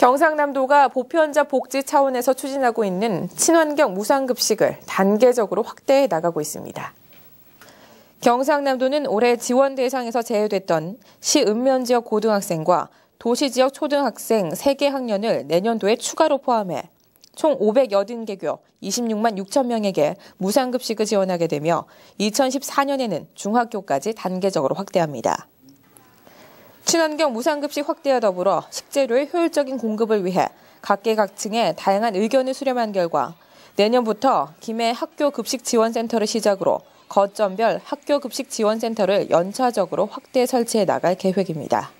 경상남도가 보편자 복지 차원에서 추진하고 있는 친환경 무상급식을 단계적으로 확대해 나가고 있습니다. 경상남도는 올해 지원 대상에서 제외됐던 시 읍면 지역 고등학생과 도시 지역 초등학생 3개 학년을 내년도에 추가로 포함해 총 580개교 26만 6천 명에게 무상급식을 지원하게 되며 2014년에는 중학교까지 단계적으로 확대합니다. 친환경 무상급식 확대와 더불어 식재료의 효율적인 공급을 위해 각계각층의 다양한 의견을 수렴한 결과 내년부터 김해 학교 급식 지원센터를 시작으로 거점별 학교 급식 지원센터를 연차적으로 확대 설치해 나갈 계획입니다.